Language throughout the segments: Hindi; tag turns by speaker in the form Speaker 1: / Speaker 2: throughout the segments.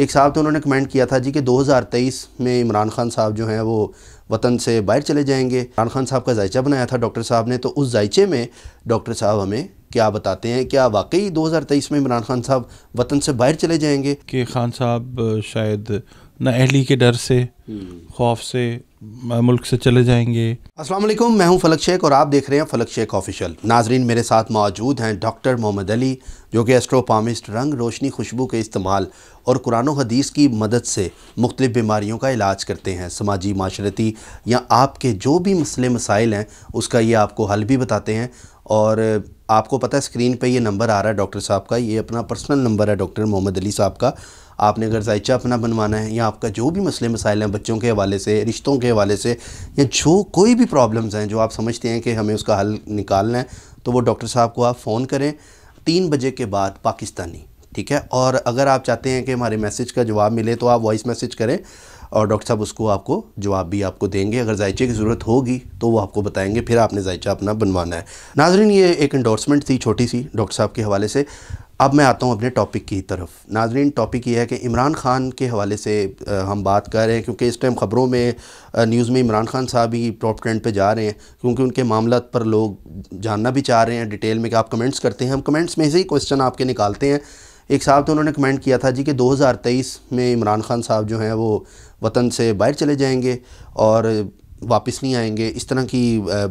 Speaker 1: एक साहब तो उन्होंने कमेंट किया था जी कि 2023 में इमरान खान साहब जो हैं वो वतन से बाहर चले जाएंगे इमरान खान साहब का जायचा बनाया था डॉक्टर साहब ने तो उस जायचे में डॉक्टर साहब हमें क्या बताते हैं क्या वाकई 2023 में इमरान खान साहब वतन से बाहर चले जाएंगे कि खान
Speaker 2: साहब शायद ना अहली के डर से हम्म। खौफ से मुल्क से चले जाएंगे
Speaker 1: अस्सलाम वालेकुम मैं हूं फलक शेख और आप देख रहे हैं फलक शेख ऑफिशियल नाजरीन मेरे साथ मौजूद हैं डॉक्टर मोहम्मद अली जो कि एस्ट्रोपामिस्ट रंग रोशनी खुशबू के इस्तेमाल और कुरान हदीस की मदद से मुख्तलिफ बीमारियों का इलाज करते हैं समाजी माशरती या आपके जो भी मसले मसाइल हैं उसका ये आपको हल भी बताते हैं और आपको पता है स्क्रीन पे ये नंबर आ रहा है डॉक्टर साहब का ये अपना पर्सनल नंबर है डॉक्टर मोहम्मद अली साहब का आपने अगर जायचा अपना बनवाना है या आपका जो भी मसले मसाइल हैं बच्चों के हवाले से रिश्तों के हवाले से या जो कोई भी प्रॉब्लम्स हैं जो आप समझते हैं कि हमें उसका हल निकालना है तो वो डॉक्टर साहब को आप फ़ोन करें तीन बजे के बाद पाकिस्तानी ठीक है और अगर आप चाहते हैं कि हमारे मैसेज का जवाब मिले तो आप वॉइस मैसेज करें और डॉक्टर साहब उसको आपको जवाब भी आपको देंगे अगर जायचे की ज़रूरत होगी तो वो आपको बताएंगे फिर आपने जायचा अपना बनवाना है नाजरीन ये एक इंडोर्समेंट थी छोटी सी डॉक्टर साहब के हवाले से अब मैं आता हूँ अपने टॉपिक की तरफ नाजरीन टॉपिक ये है कि इमरान ख़ान के हवाले से हम बात कर रहे हैं क्योंकि इस टाइम ख़बरों में न्यूज़ में इमरान ख़ान साहब ही टॉप ट्रेंड पे जा रहे हैं क्योंकि उनके मामला पर लोग जानना भी चाह रहे हैं डिटेल में कि आप कमेंट्स करते हैं हम कमेंट्स में से ही क्वेश्चन आपके निकालते हैं एक साहब तो उन्होंने कमेंट किया था जी कि 2023 में इमरान खान साहब जो हैं वो वतन से बाहर चले जाएंगे और वापस नहीं आएंगे इस तरह की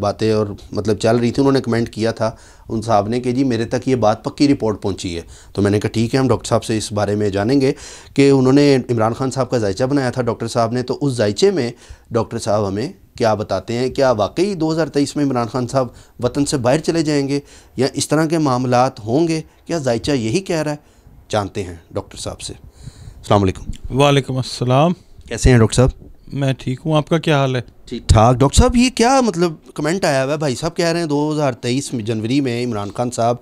Speaker 1: बातें और मतलब चल रही थी उन्होंने कमेंट किया था उन साहब ने कि जी मेरे तक ये बात पक्की रिपोर्ट पहुंची है तो मैंने कहा ठीक है हम डॉक्टर साहब से इस बारे में जानेंगे कि उन्होंने इमरान खान साहब का जायचा बनाया था डॉक्टर साहब ने तो उस जायचे में डॉक्टर साहब हमें क्या बताते हैं क्या वाकई दो में इमरान खान साहब वतन से बाहर चले जाएँगे या इस तरह के मामला होंगे क्या जायचा यही कह रहा है जानते हैं डॉक्टर साहब से अलैक्म
Speaker 2: वालेकुम अस्सलाम कैसे हैं डॉक्टर साहब मैं ठीक हूँ आपका क्या हाल है ठीक ठाक
Speaker 1: डॉक्टर साहब ये क्या मतलब कमेंट आया हुआ है भाई साहब कह रहे हैं 2023 में जनवरी में इमरान खान साहब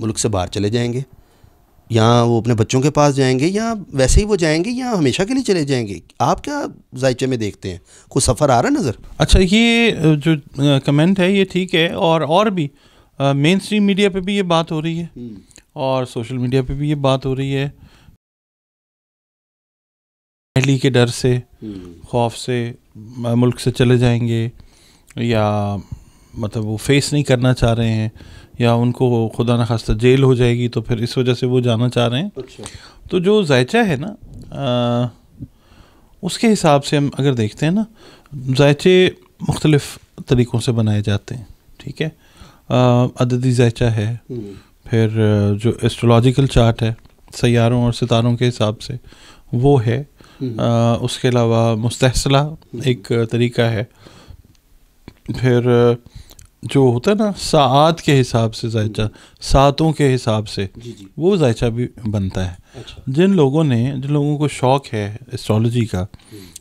Speaker 1: मुल्क से बाहर चले जाएंगे या वो अपने बच्चों के पास जाएंगे या वैसे ही वो जाएंगे या हमेशा के लिए चले जाएंगे आप क्या जायचे में देखते हैं कुछ सफ़र आ रहा है नज़र अच्छा
Speaker 2: ये जो कमेंट है ये ठीक है और और भी मेन स्ट्रीम मीडिया पर भी ये बात हो रही है हम्म। और सोशल मीडिया पे भी ये बात हो रही है पहली के डर से हम्म। खौफ से मुल्क से चले जाएंगे या मतलब वो फेस नहीं करना चाह रहे हैं या उनको खुदा न खास्ता जेल हो जाएगी तो फिर इस वजह से वो जाना चाह रहे हैं अच्छा। तो जो जायचा है ना आ, उसके हिसाब से हम अगर देखते हैं ना जायचे मुख्तलफ़ तरीक़ों से बनाए जाते हैं ठीक है अददी जायचा है हम्म। फिर जो एस्ट्रोलॉजिकल चार्ट है सैारों और सितारों के हिसाब से वो है आ, हम्म। उसके अलावा मुस्तला हम्म। एक तरीका है फिर जो होता है ना सात के हिसाब से जायचा हम्म। सातों के हिसाब से जी जी। वो जायचा भी बनता है अच्छा। जिन लोगों ने जिन लोगों को शौक़ है एस्ट्रोलॉजी का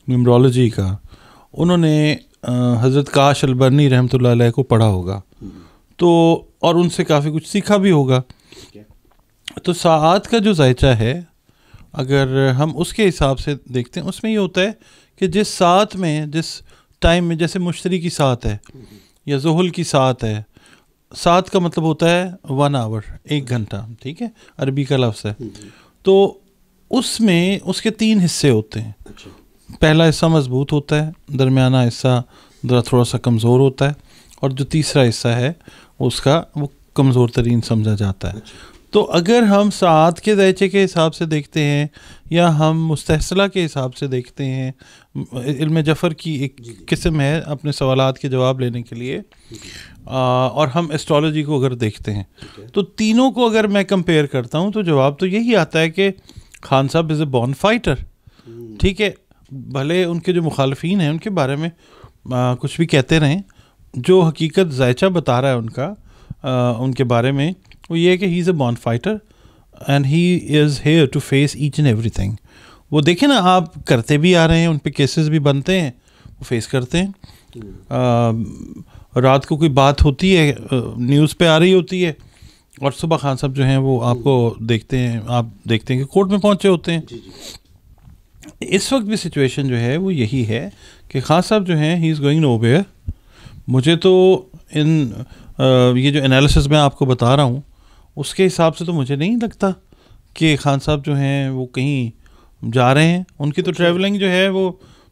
Speaker 2: न्यूमरोलॉजी का उन्होंने हज़रत काश अलबरनी रहमत को पढ़ा होगा तो और उनसे काफ़ी कुछ सीखा भी होगा तो सात का जो जायचा है अगर हम उसके हिसाब से देखते हैं उसमें ये होता है कि जिस साथ में जिस टाइम में जैसे मुश्तरी की साथ है या जहल की साथ है सात का मतलब होता है वन आवर एक घंटा ठीक है अरबी का लफ्ज़ है हम्म, हम्म। तो उसमें उसके तीन हिस्से होते हैं अच्छा। पहला हिस्सा मजबूत होता है दरमियाना हिस्सा थोड़ा सा कमज़ोर होता है और जो तीसरा हिस्सा है उसका वो कमज़ोर तरीन समझा जाता है तो अगर हम सात के दायचे के हिसाब से देखते हैं या हम मुस्तसला के हिसाब से देखते हैं इल्म जफ़र की एक किस्म है अपने सवाल के जवाब लेने के लिए आ, और हम एस्ट्रोलॉजी को अगर देखते हैं तो तीनों को अगर मैं कंपेयर करता हूँ तो जवाब तो यही आता है कि खान साहब इज़ ए बॉन फाइटर ठीक है भले उनके जो मुखालफी हैं उनके बारे में आ, कुछ भी कहते रहें जो हकीकत जायचा बता रहा है उनका आ, उनके बारे में वो ये है कि ही is a born fighter and he is here to face each and everything वो देखें ना आप करते भी आ रहे हैं उन पर केसेस भी बनते हैं वो फेस करते हैं आ, रात को कोई बात होती है न्यूज़ पे आ रही होती है और सुबह खान साहब जो हैं वो आपको देखते हैं आप देखते हैं कि कोर्ट में पहुंचे होते हैं जी जी। इस वक्त भी सिचुएशन जो है वो यही है कि खान साहब जो हैं he is going nowhere मुझे तो इन आ, ये जो एनालिसिस मैं आपको बता रहा हूँ उसके हिसाब से तो मुझे नहीं लगता कि खान साहब जो हैं वो कहीं जा रहे हैं उनकी तो ट्रैवलिंग अच्छा। जो है वो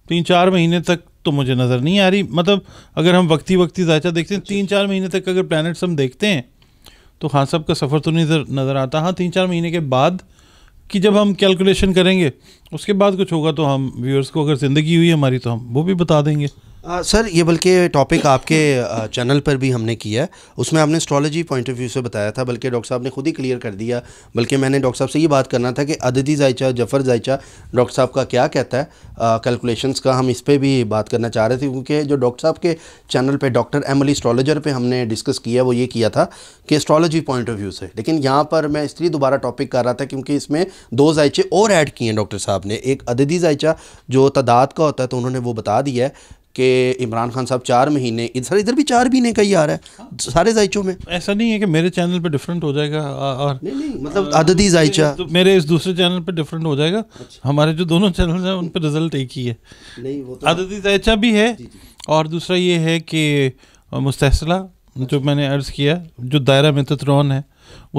Speaker 2: तीन चार महीने तक तो मुझे नज़र नहीं आ रही मतलब अगर हम वक्ती वक्ती जायचा देखते हैं अच्छा। तीन चार महीने तक अगर प्लानट्स हम देखते हैं तो खान साहब का सफ़र तो नहीं नज़र आता हाँ तीन चार महीने के बाद कि जब हम कैलकुलेशन करेंगे उसके बाद कुछ होगा तो हम व्यूअर्स को अगर ज़िंदगी हुई हमारी तो हम वो भी बता देंगे
Speaker 1: आ, सर ये बल्कि टॉपिक आपके चैनल पर भी हमने किया है उसमें आपने स्ट्रॉलोजी पॉइंट ऑफ व्यू से बताया था बल्कि डॉक्टर साहब ने खुद ही क्लियर कर दिया बल्कि मैंने डॉक्टर साहब से ये बात करना था कि अददी जायचा जफ़र जायचा डॉक्टर साहब का क्या कहता है कैलकुलेशंस का हम इस पर भी बात करना चाह रहे थे क्योंकि जो डॉक्टर साहब के चैनल पर डॉक्टर अली स्ट्रॉलोजर पर हमने डिस्कस किया वो ये किया था कि स्ट्रॉलोजी पॉइंट ऑफ व्यू से लेकिन यहाँ पर मैं इसलिए दोबारा टॉपिक कर रहा था क्योंकि इसमें दो जायचे और ऐड किए हैं डॉक्टर साहब ने एक अददी जायचा जो तादाद का होता है तो उन्होंने वो बता दिया है कि इमरान खान साहब चार महीने इधर इधर भी चार महीने का ही आ रहा है सारे जायचों में ऐसा नहीं
Speaker 2: है कि मेरे चैनल पे डिफरेंट हो जाएगा और नहीं नहीं
Speaker 1: मतलब आदती जायचा तो मेरे इस दूसरे चैनल पे डिफरेंट हो जाएगा
Speaker 2: अच्छा। हमारे जो दोनों चैनल हैं उन पर रिजल्ट एक ही है
Speaker 1: तो-
Speaker 2: आदती जायचा भी है और दूसरा ये है कि मुस्तला जो मैंने अर्ज़ किया जो दायरा में तत्रोन है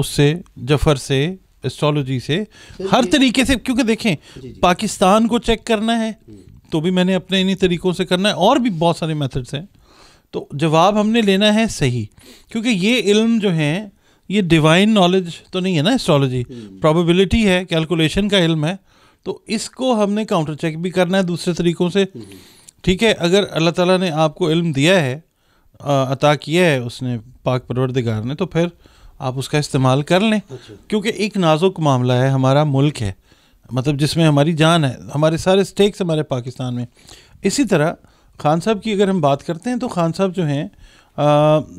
Speaker 2: उससे जफर से एस्ट्रोलॉजी से हर तरीके से क्योंकि देखें पाकिस्तान को चेक करना है हम्म। तो भी मैंने अपने इन्हीं तरीक़ों से करना है और भी बहुत सारे मेथड्स हैं तो जवाब हमने लेना है सही क्योंकि ये इल्म जो है ये डिवाइन नॉलेज तो नहीं है ना एस्ट्रोलॉजी हम्म। प्रॉबिलिटी है कैलकुलेशन का इल्म है तो इसको हमने काउंटर चेक भी करना है दूसरे तरीक़ों से हम्म। ठीक है अगर अल्लाह ताला ने आपको इल्म दिया है आ, अता किया है उसने पाक परवरदिगार ने तो फिर आप उसका इस्तेमाल कर लें अच्छा। क्योंकि एक नाजुक मामला है हमारा मुल्क है मतलब जिसमें हमारी जान है हमारे सारे स्टेक्स हमारे पाकिस्तान में इसी तरह खान साहब की अगर हम बात करते हैं तो खान साहब जो हैं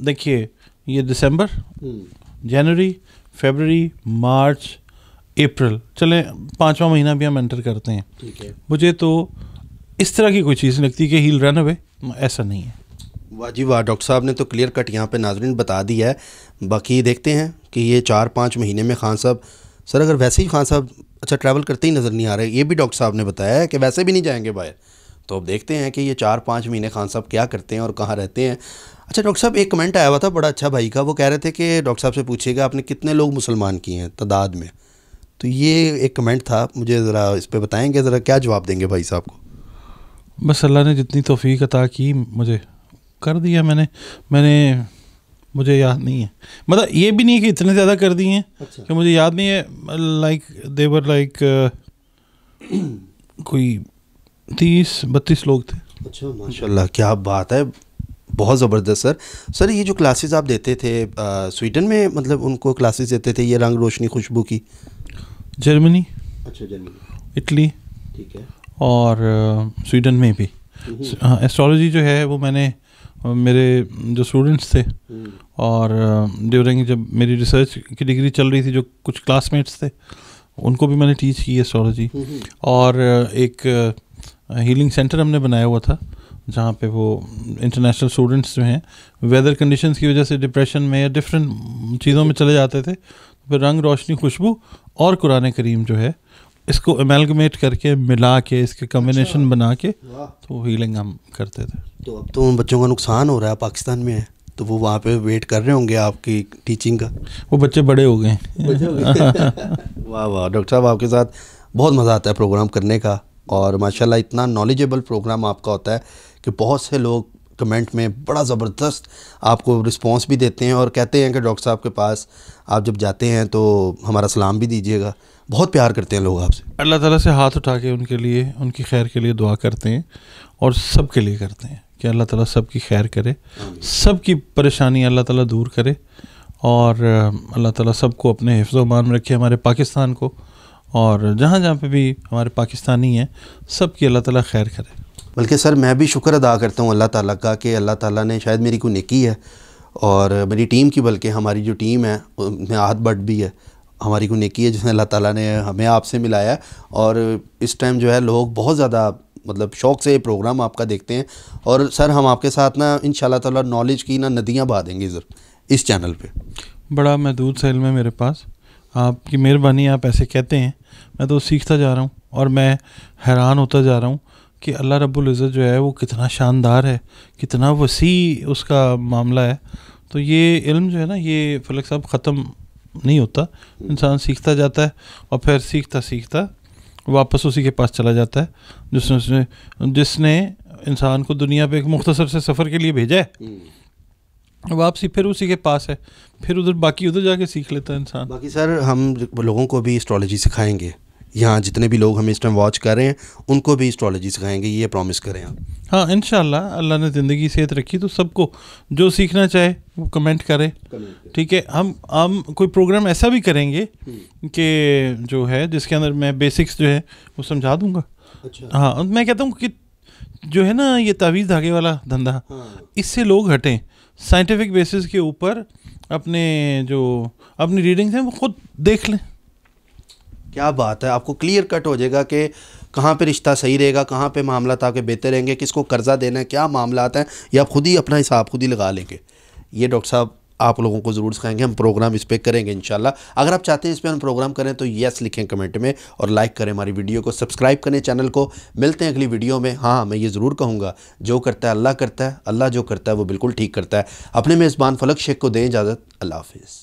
Speaker 2: देखिए ये दिसंबर हम्म। जनवरी फेबररी मार्च अप्रैल चलें पाँचवा महीना भी हम एंटर करते हैं मुझे तो इस तरह की कोई चीज़ लगती है कि हील रन अवे ऐसा नहीं है
Speaker 1: वाजी वाह डॉक्टर साहब ने तो क्लियर कट यहाँ पे नाजरीन बता दिया है बाकी देखते हैं कि ये चार पाँच महीने में खान साहब सर अगर वैसे ही खान साहब अच्छा ट्रैवल करते ही नज़र नहीं आ रहे ये भी डॉक्टर साहब ने बताया है कि वैसे भी नहीं जाएंगे बाहर तो अब देखते हैं कि ये चार पाँच महीने खान साहब क्या करते हैं और कहाँ रहते हैं अच्छा डॉक्टर साहब एक कमेंट आया हुआ था बड़ा अच्छा भाई का वो कह रहे थे कि डॉक्टर साहब से पूछिएगा आपने कितने लोग मुसलमान किए हैं तादाद में तो ये एक कमेंट था मुझे ज़रा इस पर बताएँगे ज़रा क्या जवाब देंगे भाई साहब
Speaker 2: को बस अल्लाह ने जितनी तोफ़ी अता की मुझे कर दिया मैंने मैंने मुझे याद नहीं है मतलब ये भी नहीं है कि इतने ज़्यादा कर दिए हैं अच्छा। कि मुझे याद नहीं है लाइक देवर लाइक कोई तीस बत्तीस लोग थे
Speaker 1: अच्छा माशाल्लाह क्या बात है बहुत ज़बरदस्त सर सर ये जो क्लासेस आप देते थे आ, uh, स्वीडन में मतलब उनको क्लासेस देते थे ये रंग रोशनी खुशबू की
Speaker 2: जर्मनी अच्छा
Speaker 1: जर्मनी इटली ठीक है
Speaker 2: और uh, स्वीडन में भी एस्ट्रोलॉजी हम्म। हाँ, जो है वो मैंने मेरे जो स्टूडेंट्स थे हम्म। और ड्यूरिंग जब मेरी रिसर्च की डिग्री चल रही थी जो कुछ क्लासमेट्स थे उनको भी मैंने टीच की एस्ट्रोलॉजी हम्म, हम्म। और एक हीलिंग सेंटर हमने बनाया हुआ था जहाँ पे वो इंटरनेशनल स्टूडेंट्स जो हैं वेदर कंडीशंस की वजह से डिप्रेशन में या डिफरेंट चीज़ों में चले जाते थे तो फिर रंग रोशनी खुशबू और कुरान करीम जो है इसको अमेलगमेट करके मिला के इसके कम्बिनेशन अच्छा। बना के तो हीलिंग हम करते थे
Speaker 1: तो अब तो उन बच्चों का नुकसान हो रहा है पाकिस्तान में है तो वो वहाँ पे वेट कर रहे होंगे आपकी टीचिंग का वो बच्चे बड़े हो गए वाह वाह डॉक्टर साहब आपके साथ बहुत मज़ा आता है प्रोग्राम करने का और माशाल्लाह इतना नॉलेजेबल प्रोग्राम आपका होता है कि बहुत से लोग कमेंट में बड़ा ज़बरदस्त आपको रिस्पॉन्स भी देते हैं और कहते हैं कि डॉक्टर साहब के पास आप जब जाते हैं तो हमारा सलाम भी दीजिएगा बहुत प्यार करते हैं लोग आपसे
Speaker 2: अल्लाह ताला से हाथ उठा के उनके लिए उनकी खैर के लिए दुआ करते हैं और सब के लिए करते हैं कि अल्लाह ताला सब की खैर करे सब की परेशानी अल्लाह ताला दूर करे और अल्लाह ताला सबको अपने हिफ्ज़ मान में रखे हमारे पाकिस्तान को और जहाँ जहाँ पे भी हमारे पाकिस्तानी हैं सब की अल्लाह ताला खैर करे
Speaker 1: बल्कि सर मैं भी शुक्र अदा करता हूँ अल्लाह ताला का कि अल्लाह ताला ने शायद मेरी कोई निकी है और मेरी टीम की बल्कि हमारी जो टीम है उसमें आहत बट भी है हमारी को नेकी है जिसने अल्लाह ताला ने हमें आपसे मिलाया और इस टाइम जो है लोग बहुत ज़्यादा मतलब शौक़ से ये प्रोग्राम आपका देखते हैं और सर हम आपके साथ ना इन ताला नॉलेज की ना नदियाँ बहा देंगे सर इस चैनल पर
Speaker 2: बड़ा महदूद सेल में मेरे पास आपकी मेहरबानी आप ऐसे कहते हैं मैं तो सीखता जा रहा हूँ और मैं हैरान होता जा रहा हूँ कि अल्लाह रब्बुल रबुल्ज़त जो है वो कितना शानदार है कितना वसी उसका मामला है तो ये इल्म जो है ना ये फलक साहब ख़त्म नहीं होता इंसान सीखता जाता है और फिर सीखता सीखता वापस उसी के पास चला जाता है जिसने उसने जिसने इंसान को दुनिया पे एक मुख्तसर से सफ़र के लिए भेजा है हम्म। वापसी फिर उसी के पास है फिर उधर बाकी उधर जाके सीख लेता
Speaker 1: है इंसान बाकी सर हम लोगों को भी इस्ट्रॉलोजी सिखाएंगे यहाँ जितने भी लोग हमें इस टाइम वॉच कर रहे हैं उनको भी इस्ट्रॉलोजी सिखाएंगे ये प्रॉमिस करें आप
Speaker 2: हाँ इन अल्लाह ने ज़िंदगी सेहत रखी तो सबको जो सीखना चाहे वो कमेंट करें ठीक है हम हम कोई प्रोग्राम ऐसा भी करेंगे हम्म। कि जो है जिसके अंदर मैं बेसिक्स जो है वो समझा दूंगा अच्छा हाँ मैं कहता हूँ कि जो है ना ये तावीज़ धागे वाला धंधा हाँ। इससे लोग हटें साइंटिफिक बेसिस के ऊपर अपने जो अपनी
Speaker 1: रीडिंग्स हैं वो खुद देख लें क्या बात है आपको क्लियर कट हो जाएगा कि कहाँ पे रिश्ता सही रहेगा कहाँ पे मामला आके बेहतर रहेंगे किसको कर्ज़ा देना है क्या मामला हैं या खुद ही अपना हिसाब खुद ही लगा लेंगे ये डॉक्टर साहब आप लोगों को ज़रूर सिखाएंगे हम प्रोग्राम इस पर करेंगे इन अगर आप चाहते हैं इस पर हम प्रोग्राम करें तो येस लिखें कमेंट में और लाइक करें हमारी वीडियो को सब्सक्राइब करें चैनल को मिलते हैं अगली वीडियो में हाँ मैं ये ज़रूर कहूँगा जो करता है अल्लाह करता है अल्लाह जो करता है वो बिल्कुल ठीक करता है अपने मेज़बान फलक शेख को दें इजाज़त अल्लाह हाफिज़